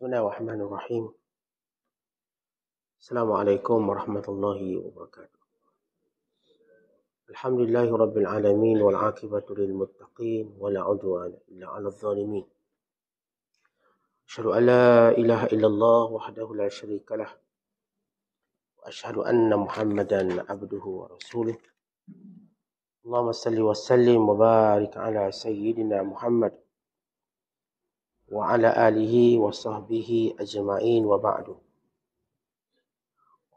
بسم الله الرحمن الرحيم السلام عليكم ورحمة الله وبركاته الحمد لله رب العالمين والعاقبة للمتقين ولا عدوان إلا على الظالمين أشهد أن لا إله إلا الله وحده لا شريك له وأشهد أن محمدا عبده ورسوله اللهم صل وسلم وبارك على سيدنا محمد wa ala alihi wa sahbihi ajma'in wa ba'du.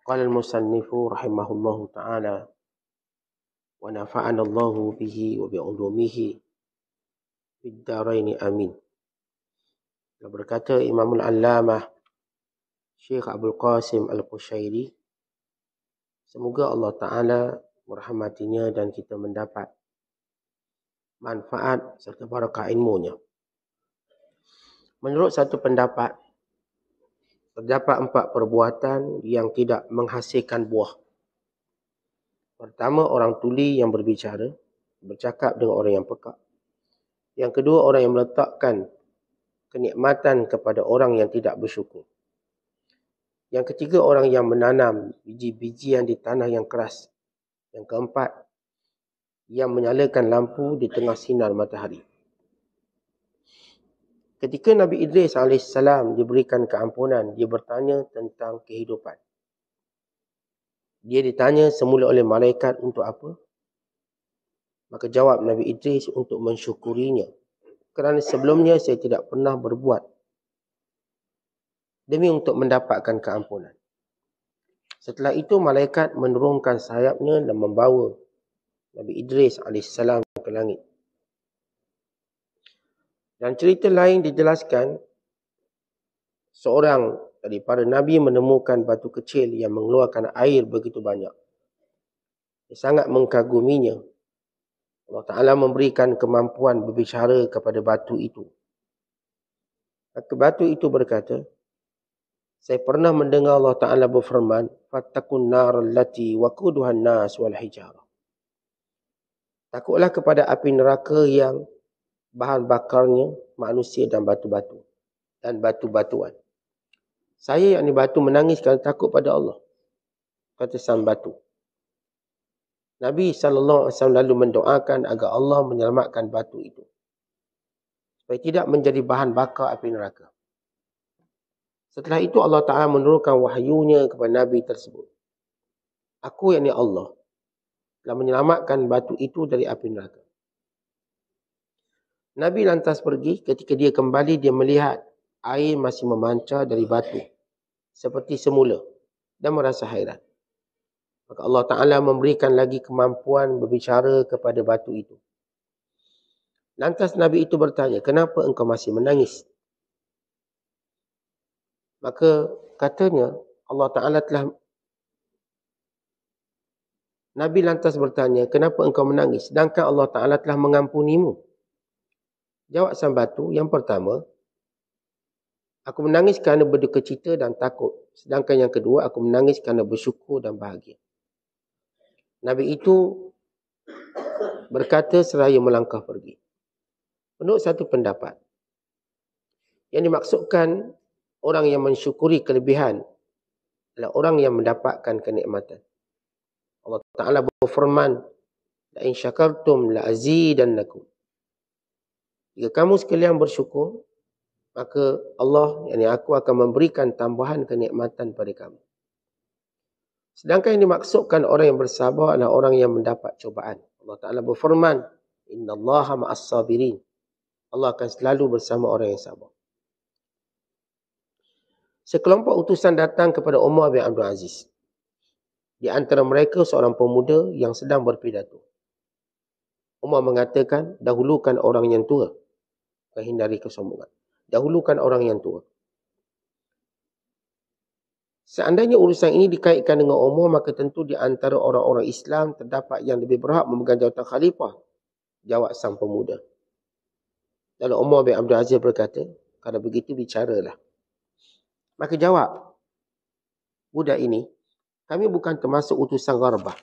Qala al-musannifu rahimahullahu ta'ala wa nafa'ana Allah bihi wa bi 'ulumihi fid darain amin. Dia berkata Imamul Allamah Syekh Abdul Qasim Al-Qushairi semoga Allah Ta'ala merahmatinya dan kita mendapat manfaat serta barakah ilmunya. Menurut satu pendapat, terdapat empat perbuatan yang tidak menghasilkan buah. Pertama, orang tuli yang berbicara, bercakap dengan orang yang pekak. Yang kedua, orang yang meletakkan kenikmatan kepada orang yang tidak bersyukur. Yang ketiga, orang yang menanam biji biji yang di tanah yang keras. Yang keempat, yang menyalakan lampu di tengah sinar matahari. Ketika Nabi Idris AS diberikan keampunan, dia bertanya tentang kehidupan. Dia ditanya semula oleh malaikat untuk apa? Maka jawab Nabi Idris untuk mensyukurinya. Kerana sebelumnya saya tidak pernah berbuat. Demi untuk mendapatkan keampunan. Setelah itu malaikat menurunkan sayapnya dan membawa Nabi Idris AS ke langit. Dan cerita lain dijelaskan seorang daripada Nabi menemukan batu kecil yang mengeluarkan air begitu banyak. Dia sangat mengkaguminya. Allah Ta'ala memberikan kemampuan berbicara kepada batu itu. Batu itu berkata, saya pernah mendengar Allah Ta'ala berfirman, Fattakun nar lati wakuduhan nas wal hijara. Takutlah kepada api neraka yang bahan bakarnya manusia dan batu-batu dan batu-batuan. Saya yang ni batu menangis kerana takut pada Allah. Kata sang batu. Nabi Alaihi Wasallam lalu mendoakan agar Allah menyelamatkan batu itu. Supaya tidak menjadi bahan bakar api neraka. Setelah itu Allah Ta'ala menurunkan wahyunya kepada Nabi tersebut. Aku yang ni Allah telah menyelamatkan batu itu dari api neraka. Nabi lantas pergi ketika dia kembali dia melihat air masih memancar dari batu seperti semula dan merasa hairan. Maka Allah Taala memberikan lagi kemampuan berbicara kepada batu itu. Lantas Nabi itu bertanya, "Kenapa engkau masih menangis?" Maka katanya Allah Taala telah Nabi lantas bertanya, "Kenapa engkau menangis sedangkan Allah Taala telah mengampunimu?" Jawab sang batu, yang pertama, aku menangis kerana berduka cita dan takut. Sedangkan yang kedua, aku menangis kerana bersyukur dan bahagia. Nabi itu berkata seraya melangkah pergi. Menurut satu pendapat, yang dimaksudkan orang yang mensyukuri kelebihan adalah orang yang mendapatkan kenikmatan. Allah Ta'ala berfirman, La'in syakartum la'azidannakum. Jika kamu sekalian bersyukur, maka Allah, yang yakni aku akan memberikan tambahan kenikmatan pada kamu. Sedangkan yang dimaksudkan orang yang bersabar adalah orang yang mendapat cobaan. Allah Ta'ala berfirman, Inna Allah ma'as-sabirin. Allah akan selalu bersama orang yang sabar. Sekelompok utusan datang kepada Umar bin Abdul Aziz. Di antara mereka seorang pemuda yang sedang berpidato. Umar mengatakan, dahulukan orang yang tua. Dan hindari kesombongan. Dahulukan orang yang tua. Seandainya urusan ini dikaitkan dengan umur, maka tentu di antara orang-orang Islam terdapat yang lebih berhak memegang jawatan khalifah. Jawab sang pemuda. Lalu Umar bin Abdul Aziz berkata, kalau begitu bicaralah. Maka jawab, budak ini, kami bukan termasuk utusan gharbah,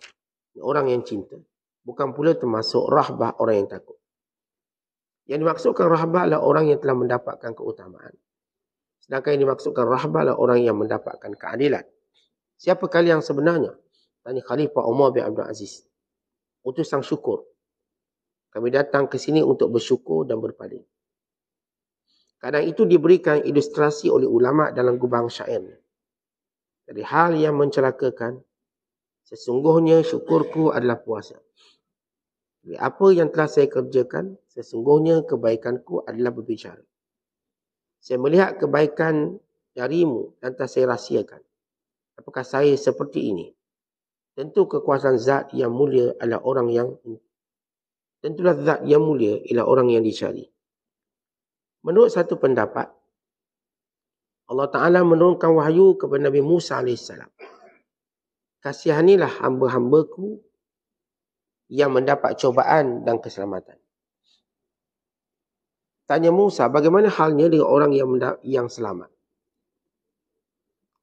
orang yang cinta. Bukan pula termasuk rahbah, orang yang takut. Yang dimaksudkan rahbah adalah orang yang telah mendapatkan keutamaan. Sedangkan yang dimaksudkan rahbah adalah orang yang mendapatkan keadilan. Siapa kali yang sebenarnya? Tanya Khalifah Umar bin Abdul Aziz. Utusan syukur. Kami datang ke sini untuk bersyukur dan berpaling. Kadang itu diberikan ilustrasi oleh ulama dalam gubang syair. Dari hal yang mencelakakan, sesungguhnya syukurku adalah puasa apa yang telah saya kerjakan, sesungguhnya kebaikanku adalah berbicara. Saya melihat kebaikan darimu dan telah saya rahsiakan. Apakah saya seperti ini? Tentu kekuasaan zat yang mulia adalah orang yang tentulah zat yang mulia ialah orang yang dicari. Menurut satu pendapat, Allah Ta'ala menurunkan wahyu kepada Nabi Musa AS. Kasihanilah hamba-hambaku yang mendapat cobaan dan keselamatan. Tanya Musa, bagaimana halnya dengan orang yang yang selamat?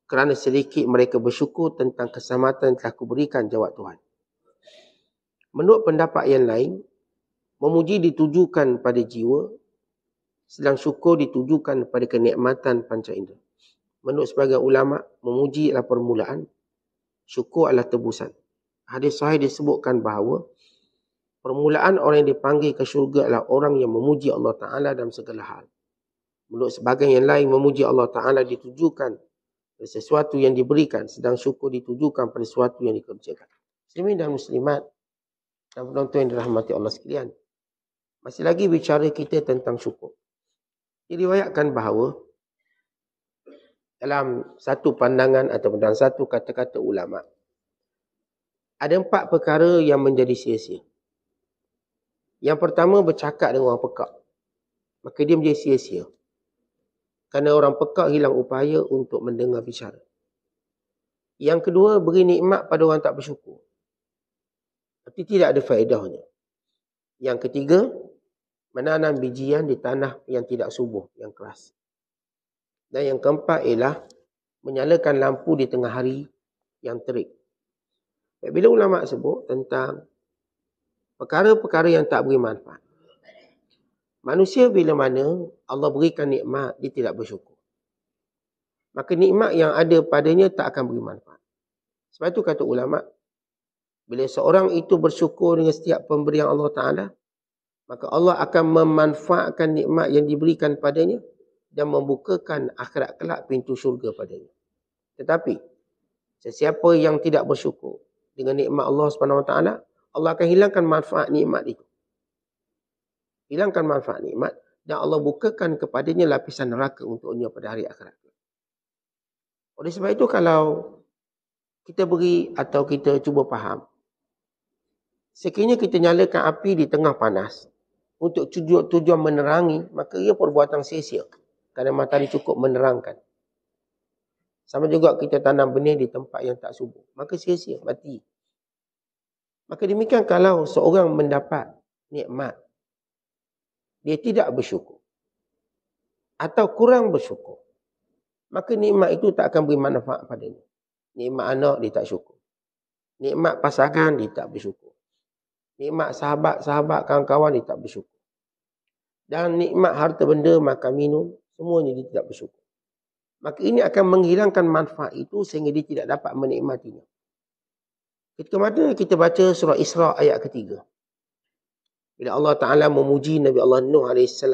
Kerana sedikit mereka bersyukur tentang keselamatan yang telah kuberikan jawab Tuhan. Menurut pendapat yang lain, memuji ditujukan pada jiwa, sedang syukur ditujukan pada kenikmatan panca indera. Menurut sebagai ulama, memuji adalah permulaan, syukur adalah tebusan. Hadis sahih disebutkan bahawa Permulaan orang yang dipanggil ke syurga adalah orang yang memuji Allah Ta'ala dalam segala hal. Menurut sebagian yang lain, memuji Allah Ta'ala ditujukan pada sesuatu yang diberikan. Sedang syukur ditujukan pada sesuatu yang dikerjakan. Muslimin dan Muslimat dan penonton yang dirahmati Allah sekalian. Masih lagi bicara kita tentang syukur. Diriwayatkan bahawa dalam satu pandangan atau dalam satu kata-kata ulama' Ada empat perkara yang menjadi sia-sia. Yang pertama bercakap dengan orang pekak. Maka dia menjadi sia-sia. Kerana orang pekak hilang upaya untuk mendengar bicara. Yang kedua beri nikmat pada orang tak bersyukur. Tapi tidak ada faedahnya. Yang ketiga menanam bijian di tanah yang tidak subuh, yang keras. Dan yang keempat ialah menyalakan lampu di tengah hari yang terik. Bila ulama sebut tentang perkara-perkara yang tak beri manfaat. Manusia bila mana Allah berikan nikmat, dia tidak bersyukur. Maka nikmat yang ada padanya tak akan beri manfaat. Sebab itu kata ulama, bila seorang itu bersyukur dengan setiap pemberian Allah Ta'ala, maka Allah akan memanfaatkan nikmat yang diberikan padanya dan membukakan akhirat kelak pintu syurga padanya. Tetapi, sesiapa yang tidak bersyukur dengan nikmat Allah Swt? Allah akan hilangkan manfaat nikmat itu. Hilangkan manfaat nikmat dan Allah bukakan kepadanya lapisan neraka untuknya pada hari akhirat. Oleh sebab itu kalau kita beri atau kita cuba faham. Sekiranya kita nyalakan api di tengah panas untuk tujuan, tujuan menerangi, maka ia perbuatan sia-sia. Kerana matahari cukup menerangkan. Sama juga kita tanam benih di tempat yang tak subuh. Maka sia-sia, mati. Maka demikian kalau seorang mendapat nikmat, dia tidak bersyukur. Atau kurang bersyukur. Maka nikmat itu tak akan beri manfaat dia. Nikmat anak dia tak syukur. Nikmat pasangan dia tak bersyukur. Nikmat sahabat-sahabat kawan-kawan dia tak bersyukur. Dan nikmat harta benda, makan minum, semuanya dia tidak bersyukur. Maka ini akan menghilangkan manfaat itu sehingga dia tidak dapat menikmatinya. Ketika mana kita baca surah Isra ayat ketiga. Bila Allah Ta'ala memuji Nabi Allah Nuh AS.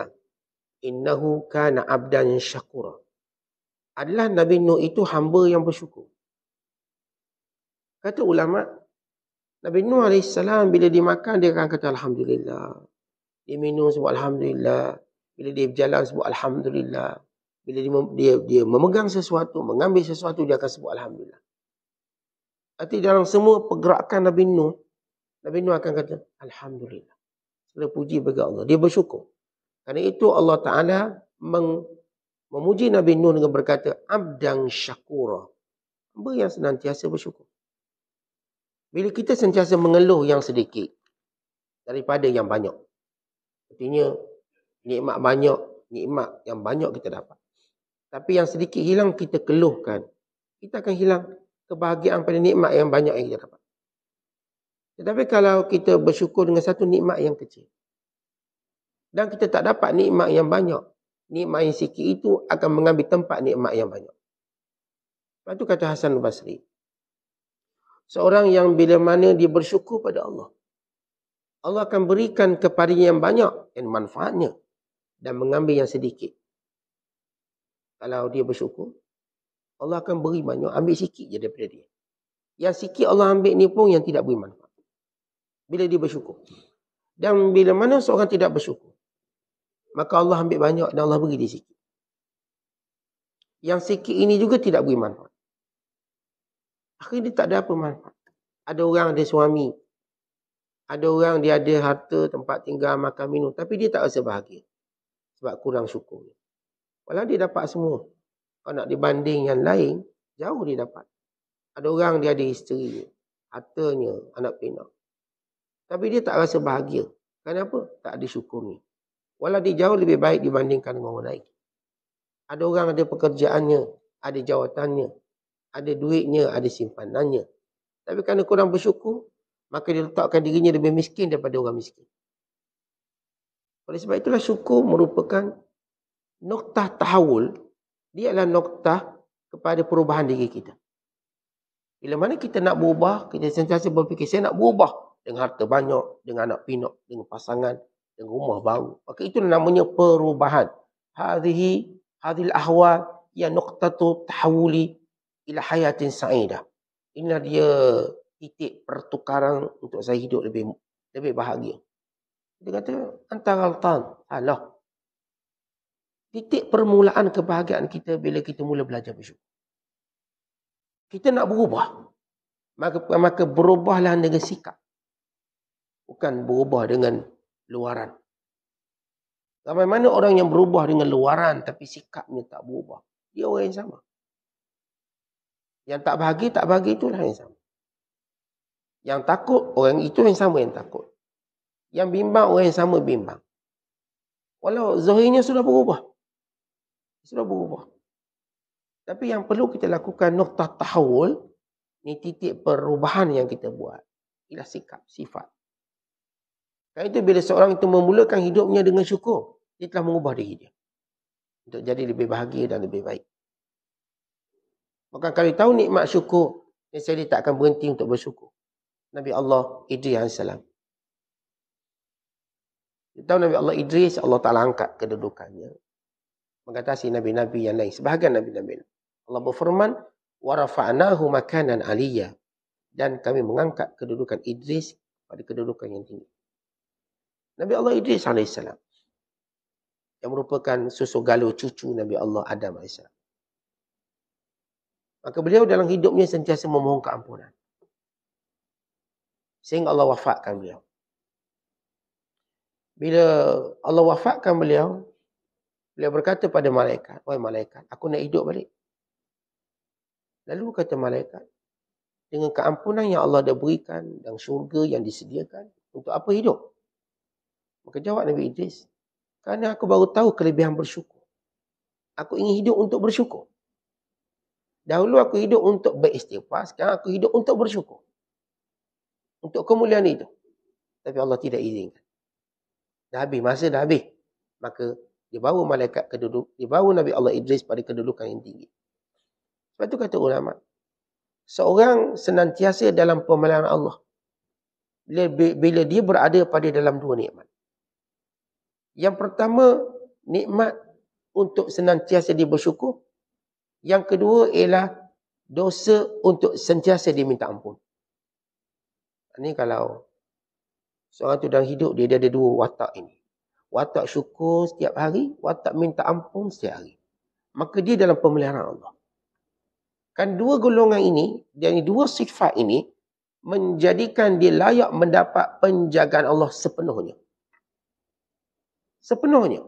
Innahu kana abdan syakura. Adalah Nabi Nuh itu hamba yang bersyukur. Kata ulama, Nabi Nuh AS bila dimakan dia akan kata Alhamdulillah. Dia minum sebut Alhamdulillah. Bila dia berjalan sebut Alhamdulillah. Bila dia, dia, dia memegang sesuatu, mengambil sesuatu, dia akan sebut Alhamdulillah. Nanti dalam semua pergerakan Nabi Nuh, Nabi Nuh akan kata, Alhamdulillah. Dia puji bagi Allah. Dia bersyukur. Karena itu Allah Ta'ala meng memuji Nabi Nuh dengan berkata, Abdan syakura. Apa yang senantiasa bersyukur. Bila kita sentiasa mengeluh yang sedikit daripada yang banyak. Artinya, nikmat banyak, nikmat yang banyak kita dapat. Tapi yang sedikit hilang, kita keluhkan. Kita akan hilang kebahagiaan pada nikmat yang banyak yang kita dapat. Tetapi kalau kita bersyukur dengan satu nikmat yang kecil dan kita tak dapat nikmat yang banyak, nikmat yang sikit itu akan mengambil tempat nikmat yang banyak. Lepas tu kata Hasan Basri, seorang yang bila mana dia bersyukur pada Allah, Allah akan berikan kepadanya yang banyak dan manfaatnya dan mengambil yang sedikit. Kalau dia bersyukur, Allah akan beri banyak, ambil sikit je daripada dia. Yang sikit Allah ambil ni pun yang tidak beri manfaat. Bila dia bersyukur. Dan bila mana seorang tidak bersyukur. Maka Allah ambil banyak dan Allah beri dia sikit. Yang sikit ini juga tidak beri manfaat. Akhirnya dia tak ada apa manfaat. Ada orang ada suami. Ada orang dia ada harta, tempat tinggal, makan, minum. Tapi dia tak rasa bahagia. Sebab kurang syukur. Walau dia dapat semua. Kalau nak dibanding yang lain, jauh dia dapat. Ada orang dia ada isteri, hartanya anak pinak. Tapi dia tak rasa bahagia. Kenapa? Tak ada syukur ni. Walau dia jauh lebih baik dibandingkan dengan orang lain. Ada orang ada pekerjaannya, ada jawatannya, ada duitnya, ada simpanannya. Tapi kerana kurang bersyukur, maka dia letakkan dirinya lebih miskin daripada orang miskin. Oleh sebab itulah syukur merupakan noktah tahawul dia adalah noktah kepada perubahan diri kita. Bila mana kita nak berubah, kita sentiasa berfikir, saya nak berubah dengan harta banyak, dengan anak pinok, dengan pasangan, dengan rumah baru. Maka itu namanya perubahan. Hadihi, hadil ahwal, ya noktatu tahawuli ila hayatin sa'idah. Inilah dia titik pertukaran untuk saya hidup lebih lebih bahagia. Dia kata, antara al-tan, halah titik permulaan kebahagiaan kita bila kita mula belajar bersyukur. Kita nak berubah. Maka, maka berubahlah dengan sikap. Bukan berubah dengan luaran. Ramai mana orang yang berubah dengan luaran tapi sikapnya tak berubah. Dia orang yang sama. Yang tak bahagia, tak bahagia itulah yang sama. Yang takut, orang itu yang sama yang takut. Yang bimbang, orang yang sama bimbang. Walau zahirnya sudah berubah sudah berubah. Tapi yang perlu kita lakukan noktah tahawul, ni titik perubahan yang kita buat. Ialah sikap, sifat. Kali itu bila seorang itu memulakan hidupnya dengan syukur, dia telah mengubah diri dia. Untuk jadi lebih bahagia dan lebih baik. Maka kali tahu nikmat syukur, dan saya tak akan berhenti untuk bersyukur. Nabi Allah Idris AS. Kita tahu Nabi Allah Idris, Allah Ta'ala angkat kedudukannya mengatasi nabi-nabi yang lain sebahagian nabi-nabi. Allah berfirman wa rafa'nahu makanan 'aliyah dan kami mengangkat kedudukan Idris pada kedudukan yang tinggi. Nabi Allah Idris AS. Yang merupakan susu galau cucu Nabi Allah Adam AS. Maka beliau dalam hidupnya sentiasa memohon keampunan. Sehingga Allah wafatkan beliau. Bila Allah wafatkan beliau, Beliau berkata pada malaikat, Wahai malaikat, aku nak hidup balik. Lalu kata malaikat, dengan keampunan yang Allah dah berikan dan syurga yang disediakan, untuk apa hidup? Maka jawab Nabi Idris, kerana aku baru tahu kelebihan bersyukur. Aku ingin hidup untuk bersyukur. Dahulu aku hidup untuk beristighfar, sekarang aku hidup untuk bersyukur. Untuk kemuliaan itu. Tapi Allah tidak izinkan. Dah habis, masa dah habis. Maka dia bawa malaikat keduduk, dia bawa Nabi Allah Idris pada kedudukan yang tinggi. Sebab tu kata ulama, seorang senantiasa dalam pemeliharaan Allah. Bila, bila dia berada pada dalam dua nikmat. Yang pertama, nikmat untuk senantiasa dia bersyukur. Yang kedua ialah dosa untuk sentiasa dia minta ampun. Ini kalau seorang tu dalam hidup dia, dia ada dua watak ini watak syukur setiap hari, watak minta ampun setiap hari. Maka dia dalam pemeliharaan Allah. Kan dua golongan ini, yakni dua sifat ini menjadikan dia layak mendapat penjagaan Allah sepenuhnya. Sepenuhnya.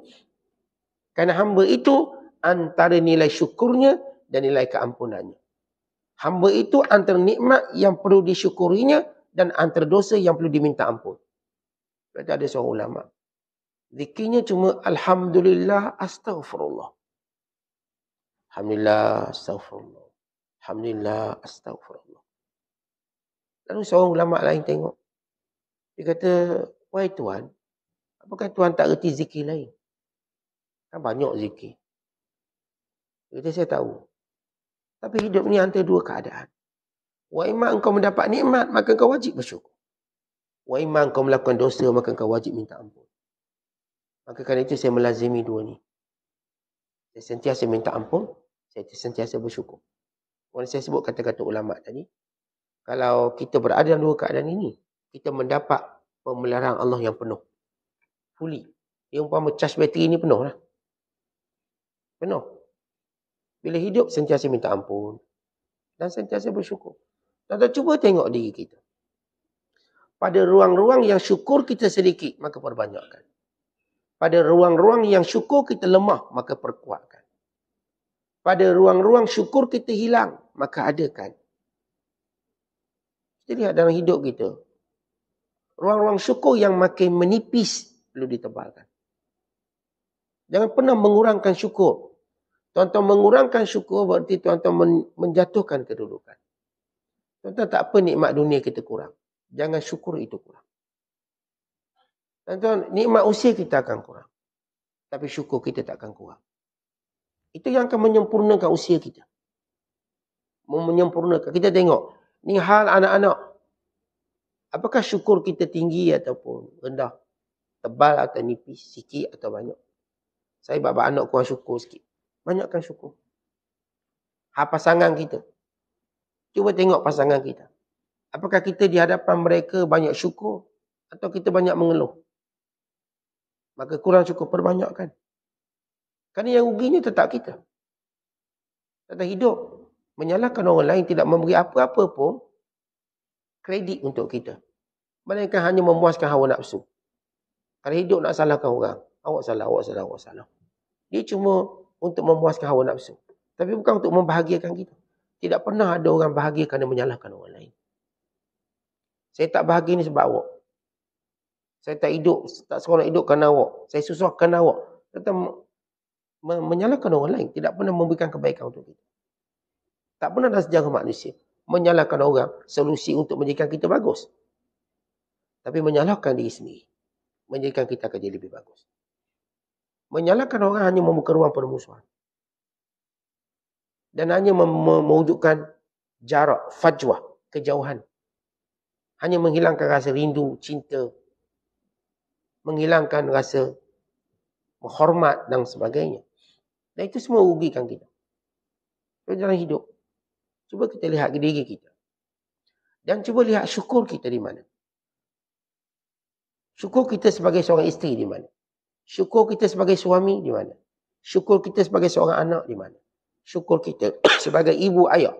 Karena hamba itu antara nilai syukurnya dan nilai keampunannya. Hamba itu antara nikmat yang perlu disyukurinya dan antara dosa yang perlu diminta ampun. Berarti ada seorang ulama' Zikirnya cuma Alhamdulillah Astaghfirullah. Alhamdulillah Astaghfirullah. Alhamdulillah Astaghfirullah. Lalu seorang ulama lain tengok. Dia kata, why tuan? Apakah tuan tak reti zikir lain? Kan banyak zikir. Dia kata, saya tahu. Tapi hidup ni antara dua keadaan. Wa iman kau mendapat nikmat, maka kau wajib bersyukur. Wa iman kau melakukan dosa, maka kau wajib minta ampun. Maka kerana itu saya melazimi dua ni. Saya sentiasa minta ampun. Saya sentiasa bersyukur. Orang saya sebut kata-kata ulama' tadi. Kalau kita berada dalam dua keadaan ini. Kita mendapat pemelarang Allah yang penuh. Fully. Yang umpama cas bateri ni penuh lah. Penuh. Bila hidup sentiasa minta ampun. Dan sentiasa bersyukur. Tuan-tuan cuba tengok diri kita. Pada ruang-ruang yang syukur kita sedikit. Maka perbanyakkan. Pada ruang-ruang yang syukur kita lemah, maka perkuatkan. Pada ruang-ruang syukur kita hilang, maka adakan. Kita lihat dalam hidup kita. Ruang-ruang syukur yang makin menipis, perlu ditebalkan. Jangan pernah mengurangkan syukur. Tuan-tuan mengurangkan syukur, berarti tuan-tuan menjatuhkan kedudukan. Tuan-tuan tak apa nikmat dunia kita kurang. Jangan syukur itu kurang. Tuan-tuan, nikmat usia kita akan kurang. Tapi syukur kita tak akan kurang. Itu yang akan menyempurnakan usia kita. Menyempurnakan. Kita tengok. Ni hal anak-anak. Apakah syukur kita tinggi ataupun rendah? Tebal atau nipis? Sikit atau banyak? Saya bapa anak kurang syukur sikit. Banyakkan syukur. Hal pasangan kita. Cuba tengok pasangan kita. Apakah kita di hadapan mereka banyak syukur? Atau kita banyak mengeluh? Maka kurang cukup perbanyakkan. Kerana yang ruginya tetap kita. Tetap hidup. Menyalahkan orang lain tidak memberi apa-apa pun kredit untuk kita. Melainkan hanya memuaskan hawa nafsu. Kalau hidup nak salahkan orang. Awak salah, awak salah, awak salah. Dia cuma untuk memuaskan hawa nafsu. Tapi bukan untuk membahagiakan kita. Tidak pernah ada orang bahagia kerana menyalahkan orang lain. Saya tak bahagia ni sebab awak. Saya tak hidup, tak sekolah hidup kerana awak. Saya susahkan awak. Kata menyalahkan orang lain tidak pernah memberikan kebaikan untuk kita. Tak pernah ada sejarah manusia menyalahkan orang solusi untuk menjadikan kita bagus. Tapi menyalahkan diri sendiri menjadikan kita akan jadi lebih bagus. Menyalahkan orang hanya membuka ruang permusuhan. Dan hanya mewujudkan jarak, fajwah, kejauhan. Hanya menghilangkan rasa rindu, cinta, menghilangkan rasa menghormat dan sebagainya. Dan itu semua rugikan kita. Kita dalam hidup. Cuba kita lihat ke diri kita. Dan cuba lihat syukur kita di mana. Syukur kita sebagai seorang isteri di mana. Syukur kita sebagai suami di mana. Syukur kita sebagai seorang anak di mana. Syukur kita sebagai ibu ayah.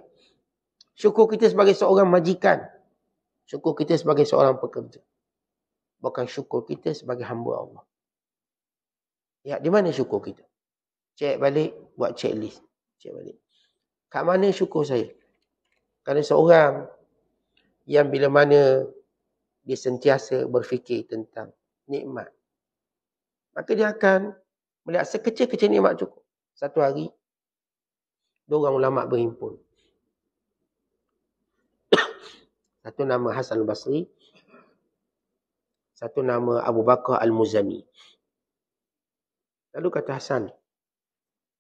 Syukur kita sebagai seorang majikan. Syukur kita sebagai seorang pekerja bukan syukur kita sebagai hamba Allah. Ya, di mana syukur kita? Cek balik, buat checklist. Cek balik. Kat mana syukur saya? Kerana seorang yang bila mana dia sentiasa berfikir tentang nikmat. Maka dia akan melihat sekecil-kecil nikmat cukup. Satu hari, dua orang ulama berhimpun. Satu nama Hasan Basri, satu nama Abu Bakar Al-Muzani. Lalu kata Hasan,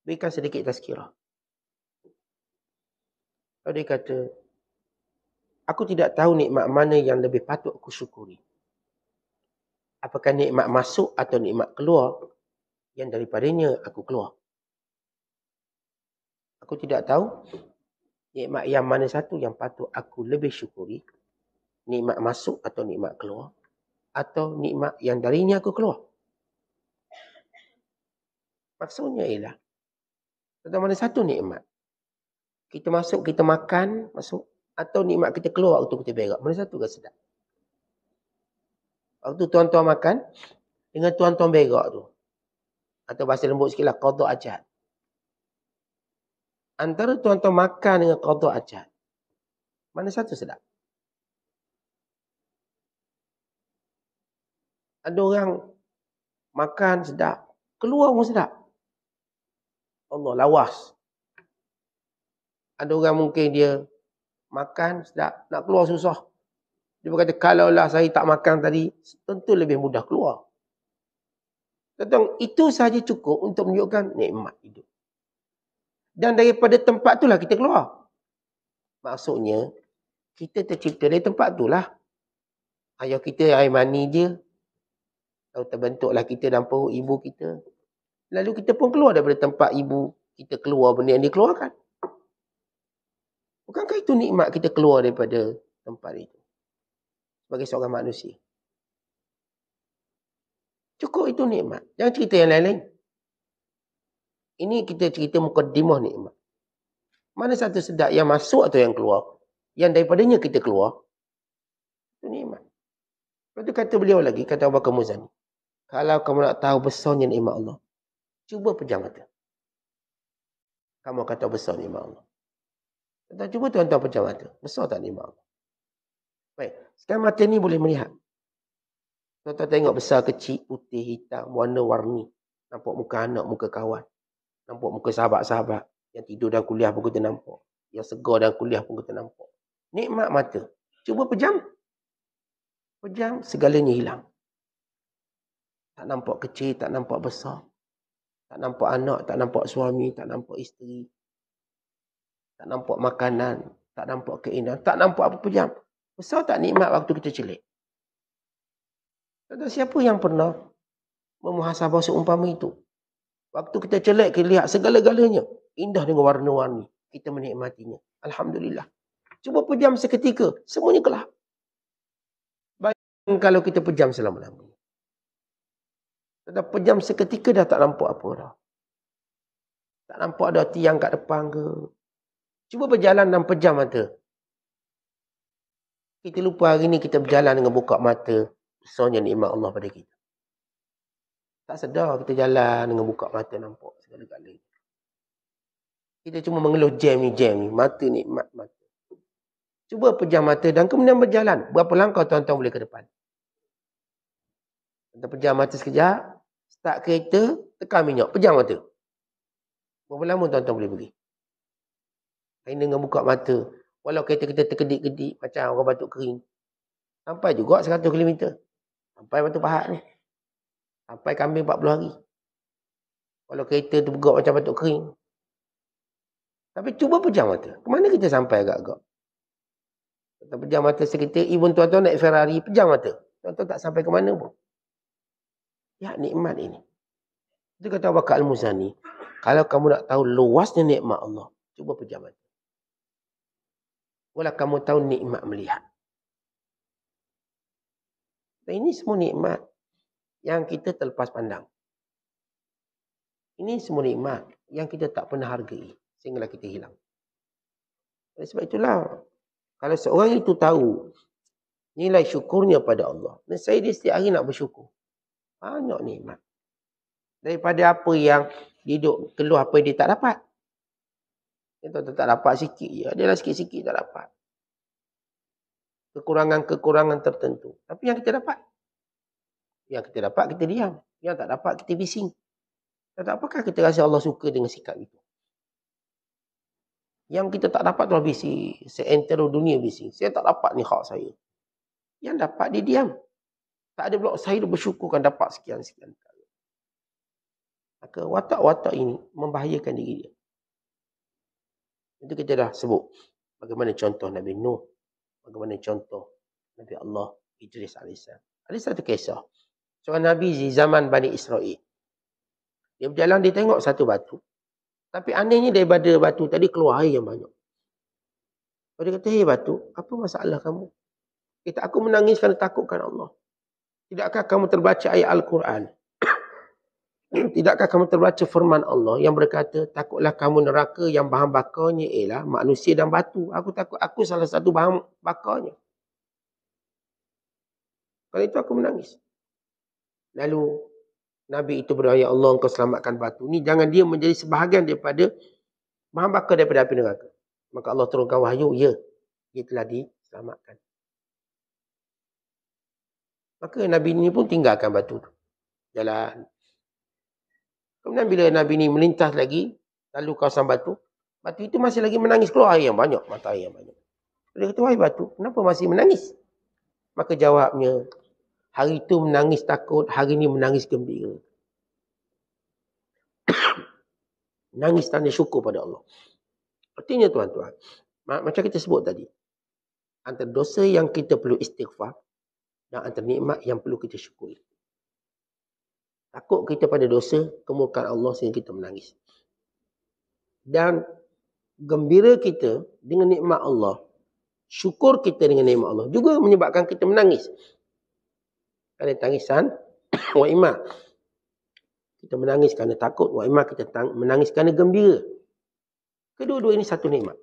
berikan sedikit tazkirah. Lalu dia kata, aku tidak tahu nikmat mana yang lebih patut aku syukuri. Apakah nikmat masuk atau nikmat keluar yang daripadanya aku keluar. Aku tidak tahu nikmat yang mana satu yang patut aku lebih syukuri. Nikmat masuk atau nikmat keluar atau nikmat yang darinya aku keluar. Maksudnya ialah, tentang mana satu nikmat. Kita masuk, kita makan, masuk. Atau nikmat kita keluar waktu kita berak. Mana satu ke sedap? Waktu tuan-tuan makan, dengan tuan-tuan berak tu. Atau bahasa lembut sikit lah, kodok ajat. Antara tuan-tuan makan dengan kodok ajat. Mana satu sedap? Ada orang makan sedap. Keluar pun sedap. Allah lawas. Ada orang mungkin dia makan sedap. Nak keluar susah. Dia berkata, lah saya tak makan tadi, tentu lebih mudah keluar. Tentu itu sahaja cukup untuk menunjukkan nikmat hidup. Dan daripada tempat itulah kita keluar. Maksudnya, kita tercipta dari tempat itulah. Ayah kita air mani dia, Lalu terbentuklah kita dan perut ibu kita. Lalu kita pun keluar daripada tempat ibu. Kita keluar benda yang dikeluarkan. Bukankah itu nikmat kita keluar daripada tempat itu? Sebagai seorang manusia. Cukup itu nikmat. Jangan cerita yang lain-lain. Ini kita cerita mukaddimah nikmat. Mana satu sedap yang masuk atau yang keluar. Yang daripadanya kita keluar. Itu nikmat. Lepas tu kata beliau lagi, kata Abu Bakar kalau kamu nak tahu besarnya nikmat Allah, cuba pejam mata. Kamu akan tahu besar nikmat Allah. tuan cuba tuan-tuan pejam mata. Besar tak nikmat Allah? Baik, sekarang mata ni boleh melihat. Tuan-tuan tengok besar, kecil, putih, hitam, warna-warni. Nampak muka anak, muka kawan. Nampak muka sahabat-sahabat. Yang tidur dan kuliah pun kita nampak. Yang segar dan kuliah pun kita nampak. Nikmat mata. Cuba pejam. Pejam, segalanya hilang. Tak nampak kecil, tak nampak besar. Tak nampak anak, tak nampak suami, tak nampak isteri. Tak nampak makanan, tak nampak keindahan, tak nampak apa-apa jam. Besar tak nikmat waktu kita celik? Tentang siapa yang pernah memuhasabah seumpama itu? Waktu kita celik, kita lihat segala-galanya. Indah dengan warna-warni. Kita menikmatinya. Alhamdulillah. Cuba pejam seketika, semuanya kelah. Baik kalau kita pejam selama-lama. Dah pejam seketika dah tak nampak apa dah. Tak nampak ada tiang kat depan ke. Cuba berjalan dan pejam mata. Kita lupa hari ni kita berjalan dengan buka mata. Besarnya Imam Allah pada kita. Tak sedar kita jalan dengan buka mata nampak segala-galanya. Kita cuma mengeluh jam ni, jam ni. Mata nikmat mata. Cuba pejam mata dan kemudian berjalan. Berapa langkah tuan-tuan boleh ke depan? Tuan-tuan pejam mata sekejap. Tak kereta, tekan minyak. Pejam mata. Berapa lama tuan-tuan boleh pergi? Hanya dengan buka mata. Walau kereta kita terkedik-kedik macam orang batuk kering. Sampai juga 100 km. Sampai batu pahat ni. Sampai kambing 40 hari. Walau kereta tu bergerak macam batuk kering. Tapi cuba pejam mata. Kemana kita sampai agak-agak? Tuan-tuan pejam mata seketik. Even tuan-tuan naik Ferrari, pejam mata. Tuan-tuan tak sampai ke mana pun ya nikmat ini. Itu kata Abu Al-Muzani, kalau kamu nak tahu luasnya nikmat Allah, cuba pejabat. Wala kamu tahu nikmat melihat. Dan ini semua nikmat yang kita terlepas pandang. Ini semua nikmat yang kita tak pernah hargai sehinggalah kita hilang. Oleh sebab itulah kalau seorang itu tahu nilai syukurnya pada Allah. Dan saya dia setiap hari nak bersyukur. Banyak nikmat. Daripada apa yang duduk keluar apa yang dia tak dapat. Dia tak, tak dapat sikit je. Dia lah sikit-sikit tak dapat. Kekurangan-kekurangan tertentu. Tapi yang kita dapat. Yang kita dapat, kita diam. Yang tak dapat, kita bising. Tak apakah kita rasa Allah suka dengan sikap itu? Yang kita tak dapat tu lah bising. Seantero dunia bising. Saya tak dapat ni hak saya. Yang dapat, dia diam. Tak ada pula saya bersyukurkan dapat sekian-sekian perkara. Maka watak-watak ini membahayakan diri dia. Itu kita dah sebut. Bagaimana contoh Nabi Nuh. Bagaimana contoh Nabi Allah Idris AS. Ada satu kisah. Cuma Nabi di zaman Bani Israel. Dia berjalan, dia tengok satu batu. Tapi anehnya daripada batu tadi keluar air yang banyak. Dia kata, hei batu, apa masalah kamu? Kita aku menangis kerana takutkan Allah. Tidakkah kamu terbaca ayat Al-Quran? Hmm, tidakkah kamu terbaca firman Allah yang berkata, takutlah kamu neraka yang bahan bakarnya ialah manusia dan batu. Aku takut aku salah satu bahan bakarnya. Kalau itu aku menangis. Lalu Nabi itu berdoa, Ya Allah engkau selamatkan batu ini. Jangan dia menjadi sebahagian daripada bahan bakar daripada api neraka. Maka Allah turunkan wahyu, ya. Dia telah diselamatkan. Maka Nabi ni pun tinggalkan batu tu. Jalan. Kemudian bila Nabi ni melintas lagi, lalu kawasan batu, batu itu masih lagi menangis keluar air yang banyak, mata air yang banyak. Dia kata, wahai batu, kenapa masih menangis? Maka jawabnya, hari itu menangis takut, hari ini menangis gembira. Nangis tanda syukur pada Allah. Artinya tuan-tuan, macam kita sebut tadi, antara dosa yang kita perlu istighfar, dan antara nikmat yang perlu kita syukuri. Takut kita pada dosa, kemurkan Allah sehingga kita menangis. Dan gembira kita dengan nikmat Allah, syukur kita dengan nikmat Allah juga menyebabkan kita menangis. Kerana tangisan, wa iman. Kita menangis kerana takut, wa iman kita menangis kerana gembira. Kedua-dua ini satu nikmat.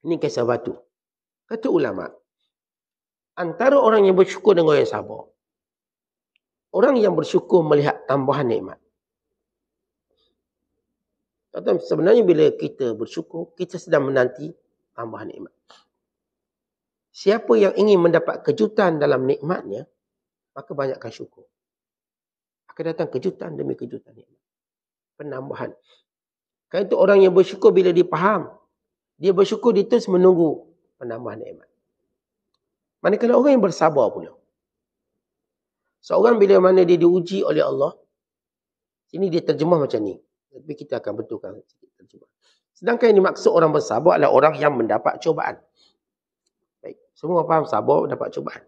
Ini kisah batu. Kata ulama' antara orang yang bersyukur dengan orang yang sabar. Orang yang bersyukur melihat tambahan nikmat. Tuan-tuan, sebenarnya bila kita bersyukur, kita sedang menanti tambahan nikmat. Siapa yang ingin mendapat kejutan dalam nikmatnya, maka banyakkan syukur. Akan datang kejutan demi kejutan nikmat. Penambahan. Kerana itu orang yang bersyukur bila dia faham, dia bersyukur dia terus menunggu penambahan nikmat. Manakala orang yang bersabar pula. Seorang bila mana dia diuji oleh Allah. Ini dia terjemah macam ni. Tapi kita akan betulkan. terjemah. Sedangkan yang dimaksud orang bersabar adalah orang yang mendapat cubaan. Baik. Semua faham sabar dapat cubaan.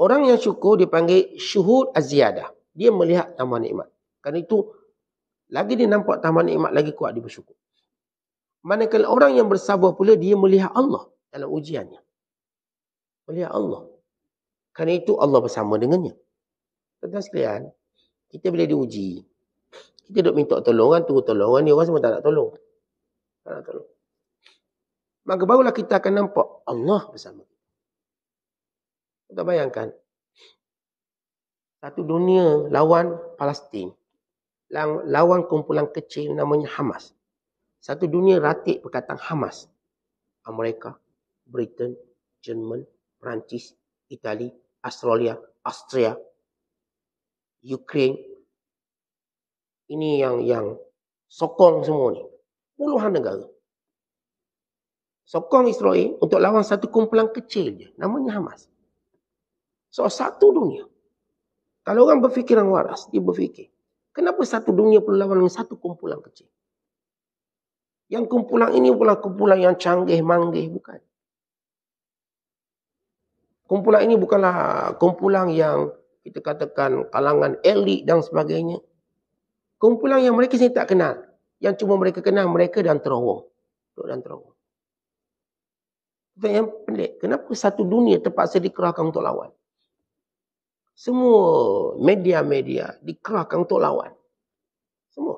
Orang yang syukur dipanggil syuhud aziyadah. Dia melihat tambah nikmat. Kerana itu lagi dia nampak tambah nikmat lagi kuat dia bersyukur. Manakala orang yang bersabar pula dia melihat Allah dalam ujiannya oleh Allah. Kerana itu Allah bersama dengannya. Tentang sekalian, kita boleh diuji. Kita duduk minta kan, tolongan, kan, tolongan, ni orang semua tak nak tolong. Tak nak tolong. Maka barulah kita akan nampak Allah bersama. Kita bayangkan, satu dunia lawan Palestin, lawan kumpulan kecil namanya Hamas. Satu dunia ratik perkataan Hamas. Amerika, Britain, Jerman, Perancis, Itali, Australia, Austria, Ukraine. Ini yang yang sokong semua ni. Puluhan negara. Sokong Israel untuk lawan satu kumpulan kecil je. Namanya Hamas. So satu dunia. Kalau orang berfikiran waras, dia berfikir. Kenapa satu dunia perlu lawan dengan satu kumpulan kecil? Yang kumpulan ini pula kumpulan yang canggih, manggih. Bukan. Kumpulan ini bukanlah kumpulan yang kita katakan kalangan elit dan sebagainya. Kumpulan yang mereka sendiri tak kenal. Yang cuma mereka kenal mereka dan terowong. Tok dan terowong. Tapi yang pendek. kenapa satu dunia terpaksa dikerahkan untuk lawan? Semua media-media dikerahkan untuk lawan. Semua.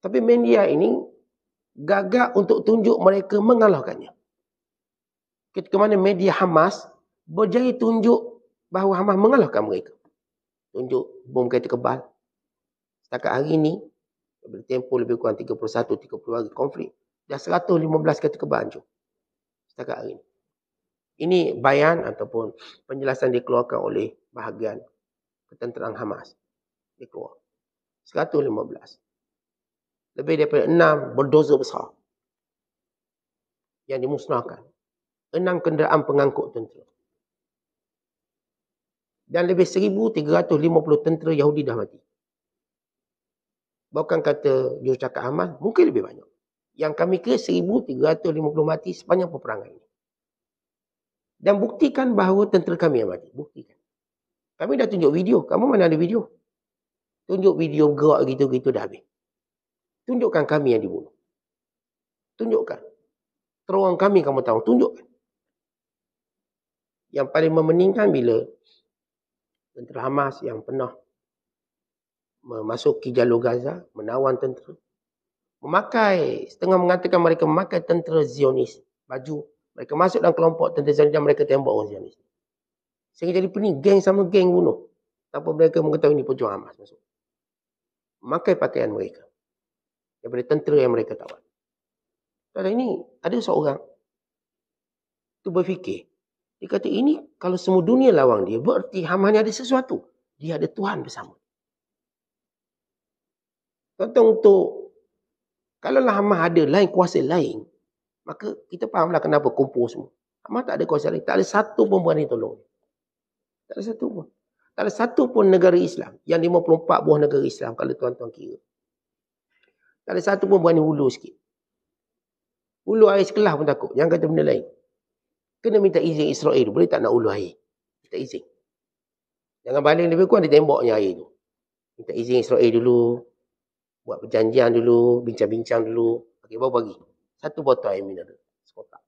Tapi media ini gagal untuk tunjuk mereka mengalahkannya. Ketika mana media Hamas berjaya tunjuk bahawa Hamas mengalahkan mereka. Tunjuk bom kereta kebal. Setakat hari ini, daripada tempoh lebih kurang 31-30 hari konflik, dah 115 kereta kebal hancur. Setakat hari ini. Ini bayan ataupun penjelasan dikeluarkan oleh bahagian ketenteraan Hamas. Dia keluar. 115. Lebih daripada enam berdoza besar. Yang dimusnahkan. Enam kenderaan pengangkut tentera. Dan lebih 1,350 tentera Yahudi dah mati. Bukan kata jurucakap aman, mungkin lebih banyak. Yang kami kira 1,350 mati sepanjang peperangan ini. Dan buktikan bahawa tentera kami yang mati. Buktikan. Kami dah tunjuk video. Kamu mana ada video? Tunjuk video gerak gitu-gitu dah habis. Tunjukkan kami yang dibunuh. Tunjukkan. Terowong kami kamu tahu. Tunjukkan. Yang paling memeningkan bila tentera Hamas yang pernah memasuki jalur Gaza, menawan tentera. Memakai, setengah mengatakan mereka memakai tentera Zionis. Baju. Mereka masuk dalam kelompok tentera Zionis dan mereka tembak orang Zionis. Sehingga jadi pening. Geng sama geng bunuh. Tanpa mereka mengetahui ini pejuang Hamas. Masuk. Memakai pakaian mereka. Daripada tentera yang mereka tawar. Kalau ini ada seorang itu berfikir dia kata ini kalau semua dunia lawang dia, berarti Haman ada sesuatu. Dia ada Tuhan bersama. Contoh untuk, kalau lah Haman ada lain kuasa lain, maka kita fahamlah kenapa kumpul semua. Haman tak ada kuasa lain. Tak ada satu pun berani tolong. Tak ada satu pun. Tak ada satu pun negara Islam. Yang 54 buah negara Islam kalau tuan-tuan kira. Tak ada satu pun berani hulu sikit. Hulu air sekelah pun takut. Jangan kata benda lain kena minta izin Israel boleh tak nak ulu air minta izin jangan baling lebih kurang ditemboknya air tu minta izin Israel dulu buat perjanjian dulu bincang-bincang dulu okey baru bagi satu botol air mineral sekotak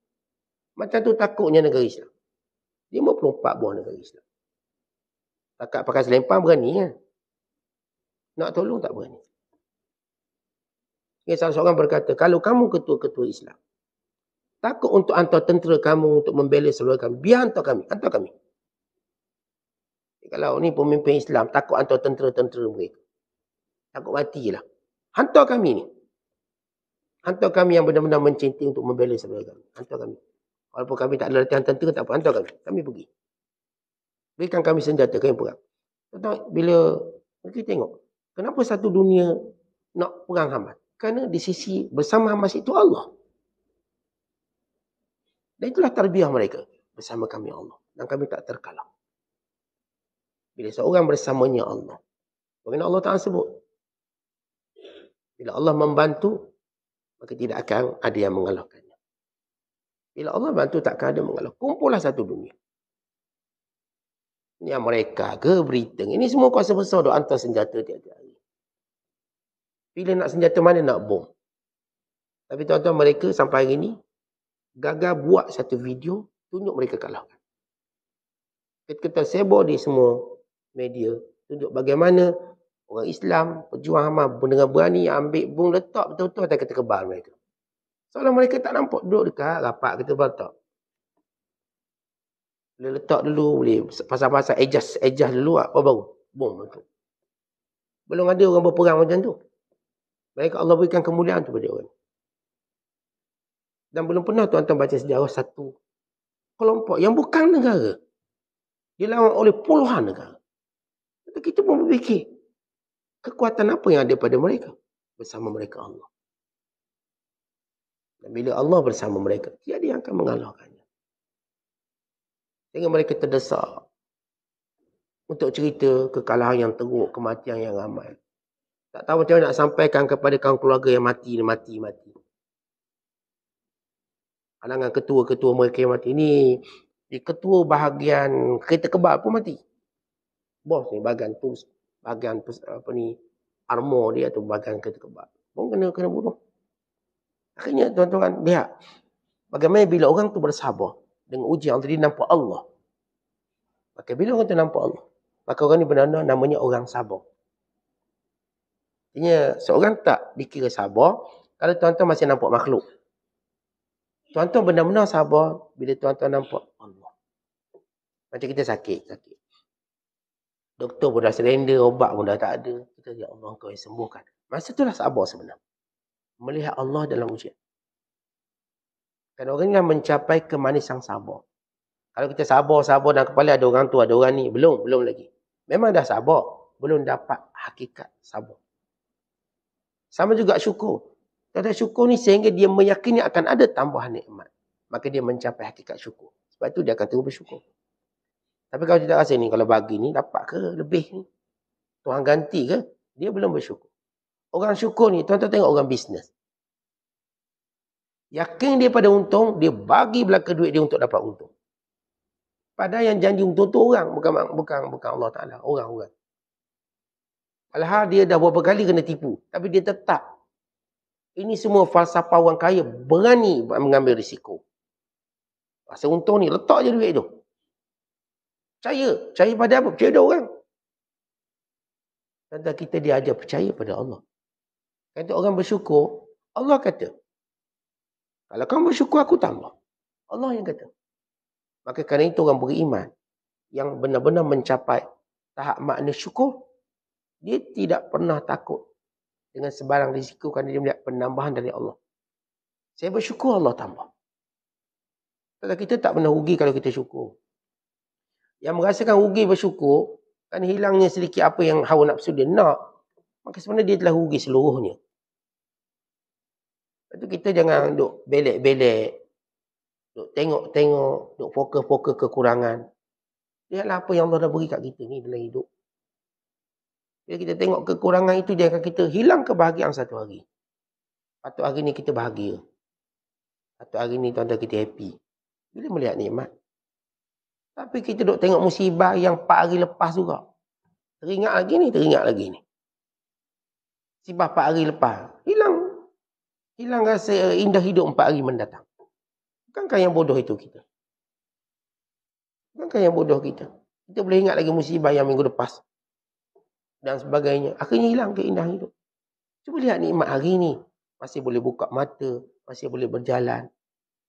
macam tu takutnya negara Islam Dia mahu 54 buah negara Islam takat pakai selempang berani ya? nak tolong tak berani Ya, salah seorang berkata, kalau kamu ketua-ketua Islam, Takut untuk hantar tentera kamu untuk membela seluruh kami. Biar hantar kami. Hantar kami. Kalau ni pemimpin Islam takut hantar tentera-tentera mereka. Takut mati lah. Hantar kami ni. Hantar kami yang benar-benar mencinti untuk membela seluruh kami. Hantar kami. Walaupun kami tak ada latihan tentera, tak apa. Hantar kami. Kami pergi. Berikan kami senjata, kami perang. Tentang bila kita tengok. Kenapa satu dunia nak perang Hamas? Kerana di sisi bersama Hamas itu Allah. Dan itulah tarbiah mereka bersama kami ya Allah. Dan kami tak terkalah. Bila seorang bersamanya Allah. Bagaimana Allah Ta'ala sebut? Bila Allah membantu, maka tidak akan ada yang mengalahkannya. Bila Allah bantu, tak akan ada yang mengalah. Kumpulah satu dunia. Ini mereka, ke Britain. Ini semua kuasa besar dia hantar senjata tiap-tiap hari. Pilih nak senjata mana nak bom. Tapi tuan-tuan mereka sampai hari ini gagal buat satu video tunjuk mereka kalah. Kita sebo di semua media tunjuk bagaimana orang Islam pejuang Hamas dengan berani ambil bung letak betul-betul atas kata kebal mereka. Soalnya mereka tak nampak duduk dekat rapat kita tak. Boleh letak dulu, boleh pasal-pasal adjust, adjust dulu ah, apa baru. Bom itu. Belum ada orang berperang macam tu. Baik Allah berikan kemuliaan tu pada orang dan belum pernah tuan-tuan baca sejarah satu kelompok yang bukan negara dilawan oleh puluhan negara. Jadi kita pun berfikir kekuatan apa yang ada pada mereka bersama mereka Allah. Dan bila Allah bersama mereka, tiada yang akan mengalahkannya. Sehingga mereka terdesak untuk cerita kekalahan yang teruk, kematian yang ramai. Tak tahu macam mana nak sampaikan kepada kaum keluarga yang mati, mati, mati halangan ketua-ketua mereka yang mati ni di ketua bahagian kereta kebab pun mati bos ni bahagian tu bahagian apa ni armor dia atau bahagian kereta kebab. pun kena kena bunuh akhirnya tuan-tuan lihat bagaimana bila orang tu bersabar dengan ujian tadi nampak Allah maka bila orang tu nampak Allah maka orang ni benar-benar namanya orang sabar Artinya seorang tak dikira sabar kalau tuan-tuan masih nampak makhluk. Tuan-tuan benar-benar sabar bila tuan-tuan nampak Allah. Macam kita sakit, sakit. Doktor pun dah serenda, obat pun dah tak ada. Kita ya Allah kau yang sembuhkan. Masa tu lah sabar sebenarnya. Melihat Allah dalam ujian. Kan orang yang mencapai kemanis yang sabar. Kalau kita sabar-sabar dalam kepala ada orang tu, ada orang ni. Belum, belum lagi. Memang dah sabar. Belum dapat hakikat sabar. Sama juga syukur. Kata syukur ni sehingga dia meyakini akan ada tambahan nikmat. Maka dia mencapai hakikat syukur. Sebab itu dia akan terus bersyukur. Tapi kalau tidak rasa ni, kalau bagi ni, dapat ke lebih ni? Tuhan ganti ke? Dia belum bersyukur. Orang syukur ni, tuan-tuan tengok orang bisnes. Yakin dia pada untung, dia bagi belaka duit dia untuk dapat untung. Padahal yang janji untung tu orang. Bukan bukan, bukan Allah Ta'ala. Orang-orang. Alhamdulillah dia dah beberapa kali kena tipu. Tapi dia tetap ini semua falsafah orang kaya berani mengambil risiko. Pasal untung ni, letak je duit tu. Percaya. Percaya pada apa? Percaya pada orang. Tanda kita diajar percaya pada Allah. Kata orang bersyukur, Allah kata, kalau kamu bersyukur, aku tambah. Allah yang kata. Maka kerana itu orang beriman yang benar-benar mencapai tahap makna syukur, dia tidak pernah takut dengan sebarang risiko kerana dia melihat penambahan dari Allah. Saya bersyukur Allah tambah. Kalau kita tak pernah rugi kalau kita syukur. Yang merasakan rugi bersyukur, kan hilangnya sedikit apa yang hawa nafsu dia nak, maka sebenarnya dia telah rugi seluruhnya. Lepas tu kita jangan duk belek-belek, duk tengok-tengok, duk fokus-fokus kekurangan. Lihatlah apa yang Allah dah beri kat kita ni dalam hidup. Bila kita tengok kekurangan itu, jangan kita hilang kebahagiaan satu hari. Satu hari ni kita bahagia. Satu hari ni tuan-tuan kita happy. Bila melihat nikmat. Tapi kita duk tengok musibah yang 4 hari lepas juga. Teringat lagi ni, teringat lagi ni. Musibah 4 hari lepas. Hilang. Hilang rasa indah hidup 4 hari mendatang. Bukankah yang bodoh itu kita? Bukankah yang bodoh kita? Kita boleh ingat lagi musibah yang minggu lepas dan sebagainya. Akhirnya hilang keindahan hidup. Cuba lihat nikmat hari ni. Masih boleh buka mata. Masih boleh berjalan.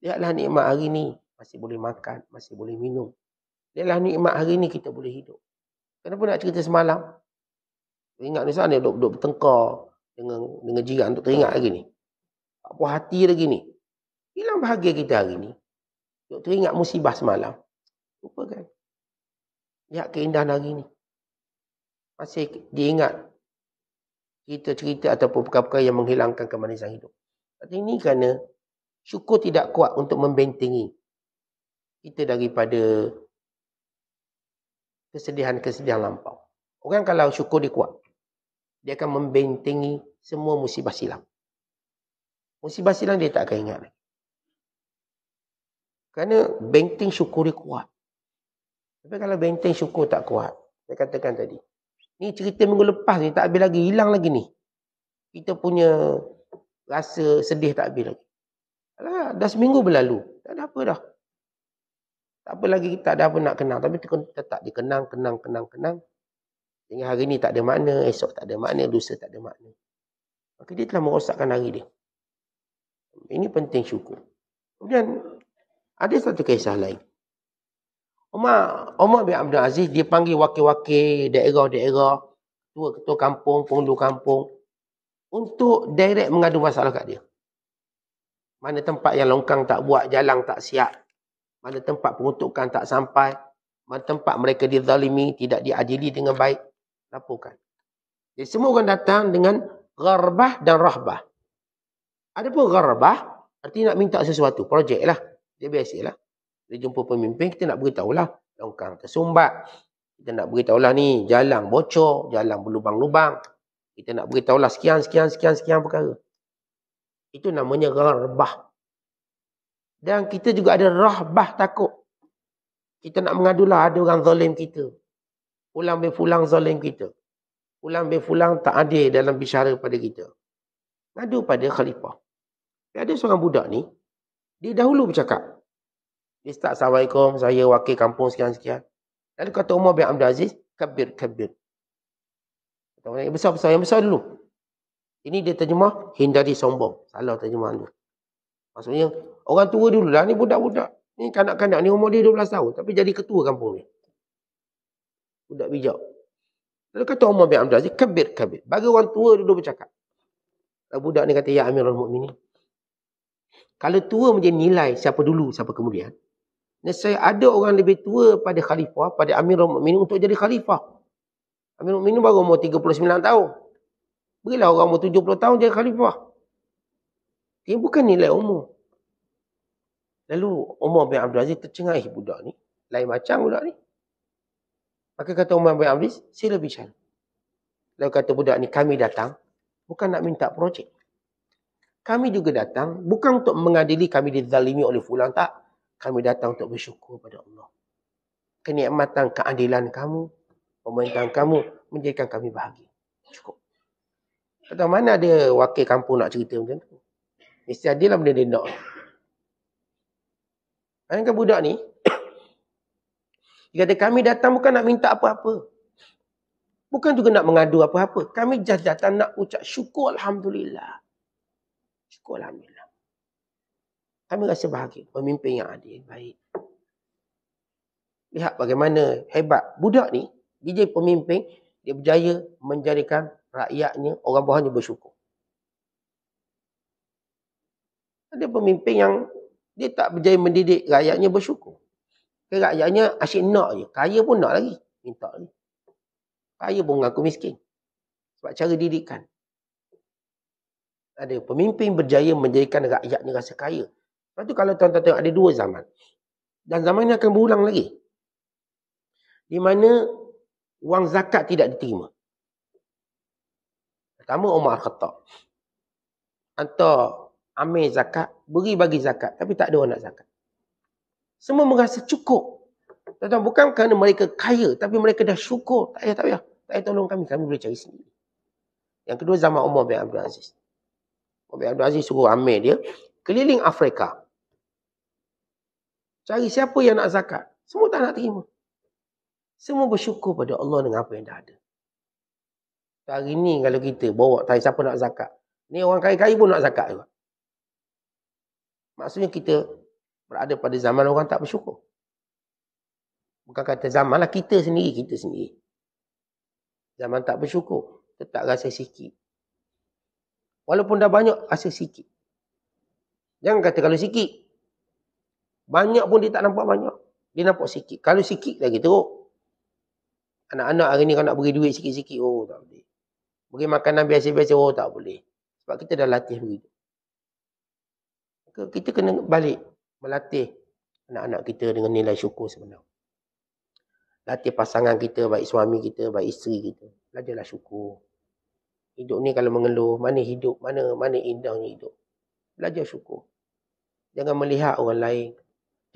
Lihatlah nikmat hari ni. Masih boleh makan. Masih boleh minum. Lihatlah nikmat hari ni kita boleh hidup. Kenapa nak cerita semalam? Ingat ni sana duduk-duduk bertengkar dengan, dengan jiran untuk teringat hari ni. Tak puas hati lagi ni. Hilang bahagia kita hari ni. Duduk teringat musibah semalam. Lupa kan? Lihat keindahan hari ni masih diingat cerita-cerita ataupun perkara-perkara yang menghilangkan kemanisan hidup. Tapi ini kerana syukur tidak kuat untuk membentengi kita daripada kesedihan-kesedihan lampau. Orang kalau syukur dia kuat, dia akan membentengi semua musibah silam. Musibah silam dia tak akan ingat. Kerana benteng syukur dia kuat. Tapi kalau benteng syukur tak kuat, saya katakan tadi, Ni cerita minggu lepas ni tak habis lagi. Hilang lagi ni. Kita punya rasa sedih tak habis lagi. Alah, dah seminggu berlalu. Tak ada apa dah. Tak apa lagi kita tak ada apa nak kenal. Tapi kita tetap dikenang, kenang, kenang, kenang. Sehingga hari ni tak ada makna. Esok tak ada makna. Lusa tak ada makna. Maka dia telah merosakkan hari dia. Ini penting syukur. Kemudian ada satu kisah lain. Umar, Umar bin Abdul Aziz dia panggil wakil-wakil daerah-daerah, tua ketua kampung, pengundu kampung untuk direct mengadu masalah kat dia. Mana tempat yang longkang tak buat, jalan tak siap. Mana tempat pengutukan tak sampai. Mana tempat mereka dizalimi, tidak diadili dengan baik. Laporkan. Jadi semua orang datang dengan gharbah dan rahbah. Adapun gharbah, arti nak minta sesuatu. Projek lah. Dia biasa lah. Kita jumpa pemimpin, kita nak lah Longkang tersumbat. Kita nak lah ni, jalan bocor, jalan berlubang-lubang. Kita nak lah sekian, sekian, sekian, sekian perkara. Itu namanya rahbah. Dan kita juga ada rahbah takut. Kita nak mengadulah ada orang zalim kita. Pulang pulang zalim kita. Pulang pulang tak ada dalam bicara pada kita. Ngadu pada khalifah. Ada seorang budak ni, dia dahulu bercakap. Dia start, Assalamualaikum, saya wakil kampung sekian-sekian. Lalu kata Umar bin Abdul Aziz, kabir, kabir. Yang besar-besar, yang besar dulu. Ini dia terjemah, hindari sombong. Salah terjemahan tu. Maksudnya, orang tua dulu lah, ni budak-budak. Ni kanak-kanak ni umur dia 12 tahun. Tapi jadi ketua kampung ni. Budak bijak. Lalu kata Umar bin Abdul Aziz, kabir, kabir. Bagi orang tua dulu bercakap. Lalu budak ni kata, Ya Amirul Mu'mini. Kalau tua menjadi nilai siapa dulu, siapa kemudian saya ada orang lebih tua pada khalifah, pada Amirul Mukminin untuk jadi khalifah. Amirul Mukminin baru umur 39 tahun. Berilah orang umur 70 tahun jadi khalifah. Dia bukan nilai umur. Lalu Umar bin Abdul Aziz tercengahi budak ni. Lain macam budak ni. Maka kata Umar bin Abdul Aziz, sila bicara. Lalu kata budak ni, kami datang bukan nak minta projek. Kami juga datang bukan untuk mengadili kami dizalimi oleh fulan tak kami datang untuk bersyukur pada Allah. Kenikmatan keadilan kamu, pemerintahan kamu menjadikan kami bahagia. Cukup. Kata mana ada wakil kampung nak cerita macam tu? Mesti ada lah benda dia nak. Bayangkan budak ni, dia kata kami datang bukan nak minta apa-apa. Bukan juga nak mengadu apa-apa. Kami just datang nak ucap syukur Alhamdulillah. Syukur Alhamdulillah kami rasa bahagia. Pemimpin yang adil, baik. Lihat bagaimana hebat budak ni, dia jadi pemimpin, dia berjaya menjadikan rakyatnya, orang bawahnya bersyukur. Ada pemimpin yang dia tak berjaya mendidik rakyatnya bersyukur. Okay, rakyatnya asyik nak je. Kaya pun nak lagi. Minta ni. Kaya pun mengaku miskin. Sebab cara didikan. Ada pemimpin berjaya menjadikan rakyatnya rasa kaya. Lepas tu kalau tuan-tuan tengok ada dua zaman. Dan zaman ini akan berulang lagi. Di mana wang zakat tidak diterima. Pertama Omar Khattab. Atau amir zakat, beri bagi zakat. Tapi tak ada orang nak zakat. Semua merasa cukup. Tuan-tuan bukan kerana mereka kaya. Tapi mereka dah syukur. Tak payah, tak payah. Tak payah tolong kami. Kami boleh cari sendiri. Yang kedua zaman Omar bin Abdul Aziz. Omar bin Abdul Aziz suruh amir dia. Keliling Afrika. Cari siapa yang nak zakat. Semua tak nak terima. Semua bersyukur pada Allah dengan apa yang dah ada. Hari ni kalau kita bawa tanya siapa nak zakat. Ni orang kaya-kaya pun nak zakat juga. Maksudnya kita berada pada zaman orang tak bersyukur. Bukan kata zaman lah kita sendiri, kita sendiri. Zaman tak bersyukur. Tetap rasa sikit. Walaupun dah banyak, rasa sikit. Jangan kata kalau sikit, banyak pun dia tak nampak banyak. Dia nampak sikit. Kalau sikit lagi teruk. Anak-anak hari ni kalau nak beri duit sikit-sikit, oh tak boleh. Beri makanan biasa-biasa, oh tak boleh. Sebab kita dah latih begitu. Kita kena balik melatih anak-anak kita dengan nilai syukur sebenarnya. Latih pasangan kita, baik suami kita, baik isteri kita. Belajarlah syukur. Hidup ni kalau mengeluh, mana hidup, mana mana indahnya hidup. Belajar syukur. Jangan melihat orang lain.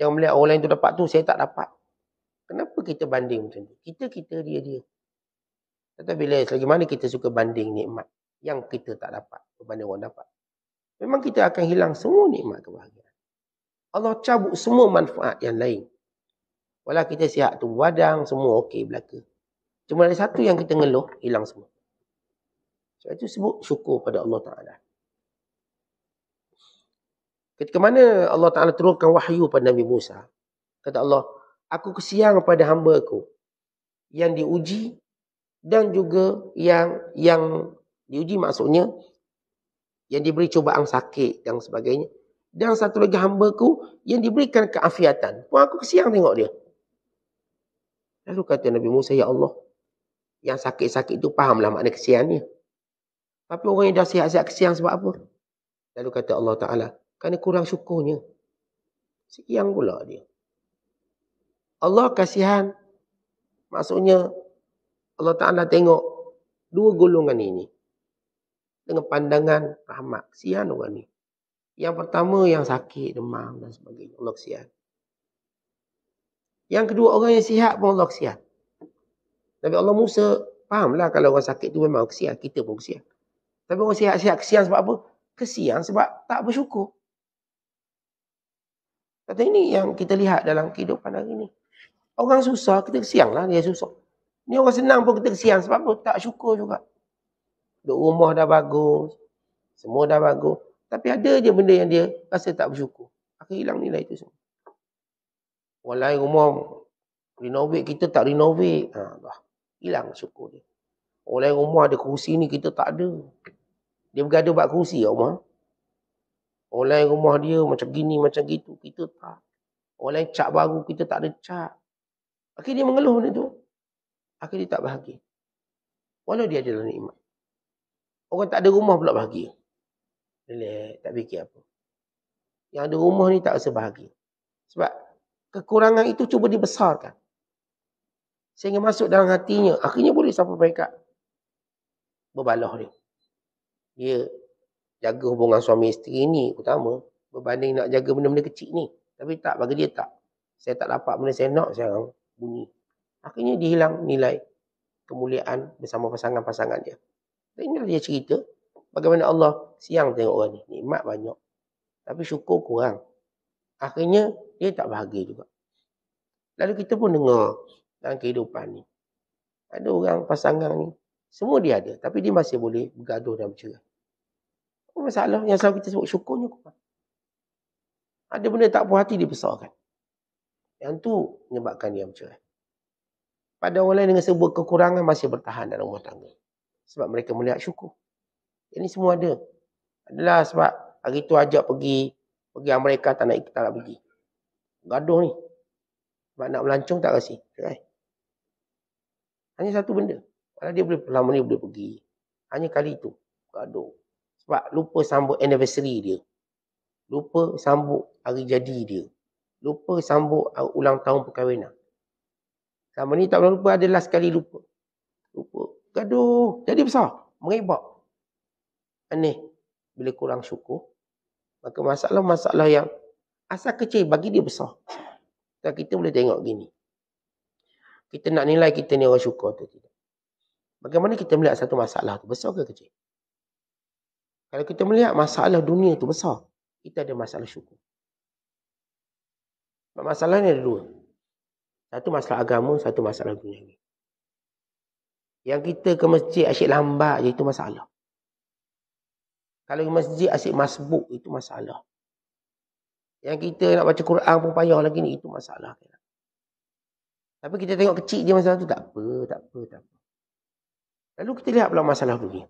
Jangan melihat orang lain tu dapat tu, saya tak dapat. Kenapa kita banding macam tu? Kita, kita, dia, dia. Kata bila, selagi mana kita suka banding nikmat yang kita tak dapat berbanding orang dapat. Memang kita akan hilang semua nikmat kebahagiaan. Allah cabut semua manfaat yang lain. Walau kita sihat tu wadang, semua okey belaka. Cuma ada satu yang kita ngeluh, hilang semua. Sebab itu sebut syukur pada Allah Ta'ala. Ketika mana Allah Ta'ala turunkan wahyu pada Nabi Musa. Kata Allah, aku kesiang pada hamba aku. Yang diuji dan juga yang yang diuji maksudnya. Yang diberi cubaan sakit dan sebagainya. Dan satu lagi hamba aku yang diberikan keafiatan. Pun aku kesiang tengok dia. Lalu kata Nabi Musa, Ya Allah. Yang sakit-sakit itu fahamlah makna kesiannya. Tapi orang yang dah sihat-sihat kesiang sebab apa? Lalu kata Allah Ta'ala, kerana kurang syukurnya. Siang pula dia. Allah kasihan. Maksudnya Allah Ta'ala tengok dua golongan ini. Dengan pandangan rahmat. Kesian orang ni. Yang pertama yang sakit, demam dan sebagainya. Allah kesian. Yang kedua orang yang sihat pun Allah kesian. Tapi Allah Musa fahamlah kalau orang sakit tu memang kesian. Kita pun kesian. Tapi orang sihat-sihat kesian sebab apa? Kesian sebab tak bersyukur. Kata ini yang kita lihat dalam kehidupan hari ini. Orang susah, kita kesianlah dia susah. Ni orang senang pun kita kesian sebab apa? Tak syukur juga. Duk rumah dah bagus. Semua dah bagus. Tapi ada je benda yang dia rasa tak bersyukur. Akhir hilang nilai itu semua. Walai rumah renovate, kita tak renovate. Ha, dah. Hilang syukur dia. Walai rumah ada kerusi ni, kita tak ada. Dia bergaduh buat kerusi rumah. Ya, Orang lain rumah dia macam gini, macam gitu. Kita tak. Orang lain cak baru, kita tak ada cak. Akhirnya dia mengeluh benda tu. Akhirnya dia tak bahagia. Walau dia ada dalam nikmat. Orang tak ada rumah pula bahagia. Relak, tak fikir apa. Yang ada rumah ni tak rasa bahagia. Sebab kekurangan itu cuba dibesarkan. Sehingga masuk dalam hatinya. Akhirnya boleh sampai mereka. Berbaloh dia. Dia jaga hubungan suami isteri ni utama berbanding nak jaga benda-benda kecil ni. Tapi tak bagi dia tak. Saya tak dapat benda saya nak sekarang bunyi. Akhirnya dihilang nilai kemuliaan bersama pasangan-pasangan dia. Tapi ini dia cerita bagaimana Allah siang tengok orang ni. Nikmat banyak. Tapi syukur kurang. Akhirnya dia tak bahagia juga. Lalu kita pun dengar dalam kehidupan ni. Ada orang pasangan ni. Semua dia ada. Tapi dia masih boleh bergaduh dan bercerai. Apa masalah? Yang selalu kita sebut syukurnya kurang. Ada benda tak puas hati dibesarkan. Yang tu menyebabkan dia macam Pada orang lain dengan sebuah kekurangan masih bertahan dalam rumah tangga. Sebab mereka melihat syukur. Ini semua ada. Adalah sebab hari tu ajak pergi. Pergi Amerika tak nak ikut tak nak pergi. Gaduh ni. Sebab nak melancong tak kasih. Cerai. Hanya satu benda. Kalau dia boleh pelan ni boleh pergi. Hanya kali itu. Gaduh. Sebab lupa sambut anniversary dia. Lupa sambut hari jadi dia. Lupa sambut ulang tahun perkahwinan. Sama ni tak pernah lupa adalah sekali lupa. Lupa. Gaduh. Jadi besar. Meribak. Aneh. Bila kurang syukur. Maka masalah-masalah yang asal kecil bagi dia besar. Dan kita boleh tengok gini. Kita nak nilai kita ni orang syukur atau tidak. Bagaimana kita melihat satu masalah tu besar ke kecil? Kalau kita melihat masalah dunia itu besar, kita ada masalah syukur. Masalahnya ada dua. Satu masalah agama, satu masalah dunia ni. Yang kita ke masjid asyik lambat je, itu masalah. Kalau ke masjid asyik masbuk, itu masalah. Yang kita nak baca Quran pun payah lagi ni, itu masalah. Tapi kita tengok kecil je masalah tu, tak apa, tak apa, tak apa. Lalu kita lihat pula masalah dunia.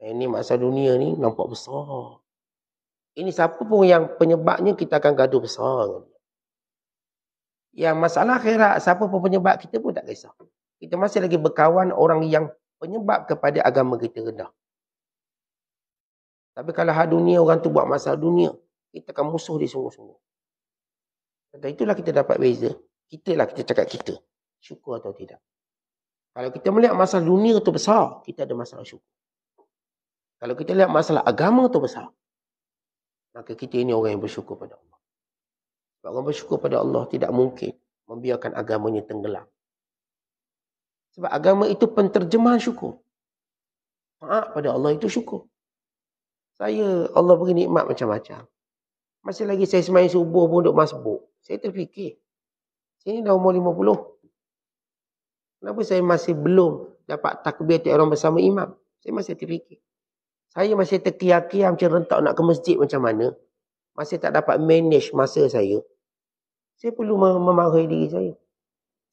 Ini eh, masa dunia ni nampak besar. Ini siapa pun yang penyebabnya kita akan gaduh besar. Yang masalah akhirat, siapa pun penyebab kita pun tak kisah. Kita masih lagi berkawan orang yang penyebab kepada agama kita rendah. Tapi kalau hal dunia, orang tu buat masalah dunia, kita akan musuh di sungguh-sungguh. Dan itulah kita dapat beza. Kita lah kita cakap kita. Syukur atau tidak. Kalau kita melihat masalah dunia tu besar, kita ada masalah syukur. Kalau kita lihat masalah agama tu besar. Maka kita ini orang yang bersyukur pada Allah. Sebab orang bersyukur pada Allah tidak mungkin membiarkan agamanya tenggelam. Sebab agama itu penterjemahan syukur. Maaf pada Allah itu syukur. Saya Allah beri nikmat macam-macam. Masih lagi saya semain subuh pun duduk masbuk. Saya terfikir. Saya ni dah umur lima puluh. Kenapa saya masih belum dapat takbir tiap orang bersama imam? Saya masih terfikir. Saya masih terkiak-kiak macam rentak nak ke masjid macam mana. Masih tak dapat manage masa saya. Saya perlu memarahi diri saya.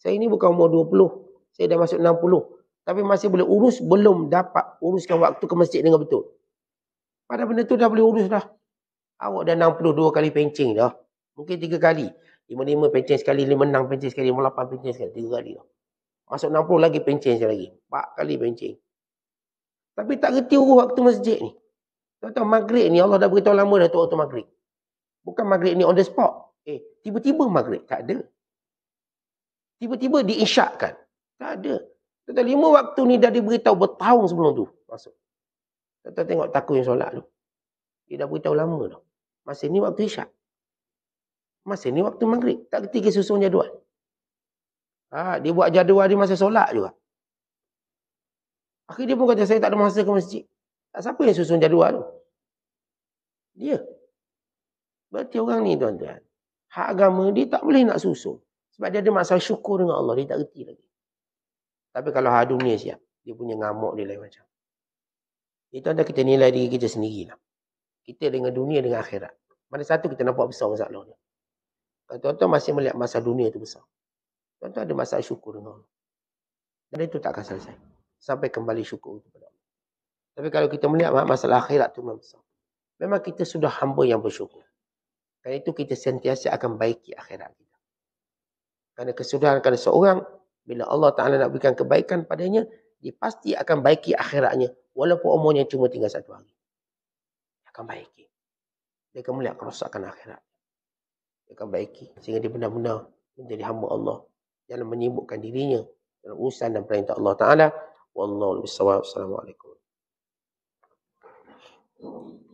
Saya ini bukan umur 20. Saya dah masuk 60. Tapi masih boleh urus, belum dapat uruskan waktu ke masjid dengan betul. Pada benda tu dah boleh urus dah. Awak dah 62 kali pencing dah. Mungkin 3 kali. 5-5 pencing sekali, 5-6 pencing sekali, 5-8 pencing sekali. 3 kali dah. Masuk 60 lagi pencing sekali lagi. 4 kali pencing. Tapi tak reti uruh waktu masjid ni. Tuan-tuan, maghrib ni Allah dah beritahu lama dah tu waktu maghrib. Bukan maghrib ni on the spot. Eh, tiba-tiba maghrib. Tak ada. Tiba-tiba diinsyakkan. Tak ada. Tuan-tuan, lima waktu ni dah diberitahu bertahun sebelum tu. Masuk. Tuan-tuan tengok takut yang solat tu. Dia dah beritahu lama tu. Masa ni waktu isyak. Masa ni waktu maghrib. Tak ketiga susun jadual. Ha, dia buat jadual di masa solat juga. Akhir dia pun kata saya tak ada masa ke masjid. Tak siapa yang susun jadual tu. Dia. Berarti orang ni tuan-tuan. Hak agama dia tak boleh nak susun. Sebab dia ada masalah syukur dengan Allah. Dia tak reti lagi. Tapi kalau hak dunia siap. Dia punya ngamuk dia lain macam. Jadi tuan-tuan kita nilai diri kita lah. Kita dengan dunia dengan akhirat. Mana satu kita nampak besar Allah? ni. Kalau tuan-tuan masih melihat masa dunia tu besar. Tuan-tuan ada masalah syukur dengan Allah. Dan itu takkan selesai sampai kembali syukur kepada Allah. Tapi kalau kita melihat masalah akhirat tu memang besar. Memang kita sudah hamba yang bersyukur. Karena itu kita sentiasa akan baiki akhirat kita. Karena kesudahan kepada seorang, bila Allah Ta'ala nak berikan kebaikan padanya, dia pasti akan baiki akhiratnya. Walaupun umurnya cuma tinggal satu hari. Dia akan baiki. Dia akan melihat kerosakan akhirat. Dia akan baiki. Sehingga dia benar-benar menjadi hamba Allah. Yang menyibukkan dirinya. Dalam urusan dan perintah Allah Ta'ala. والله بالصواب السلام عليكم